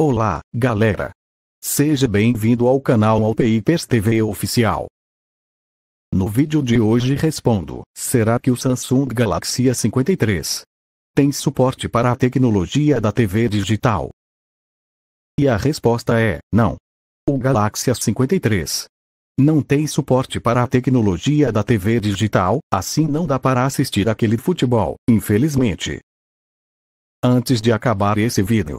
Olá, galera! Seja bem-vindo ao canal Alpeipers TV Oficial. No vídeo de hoje respondo, será que o Samsung Galaxy A53 tem suporte para a tecnologia da TV digital? E a resposta é, não. O Galaxy A53 não tem suporte para a tecnologia da TV digital, assim não dá para assistir aquele futebol, infelizmente. Antes de acabar esse vídeo,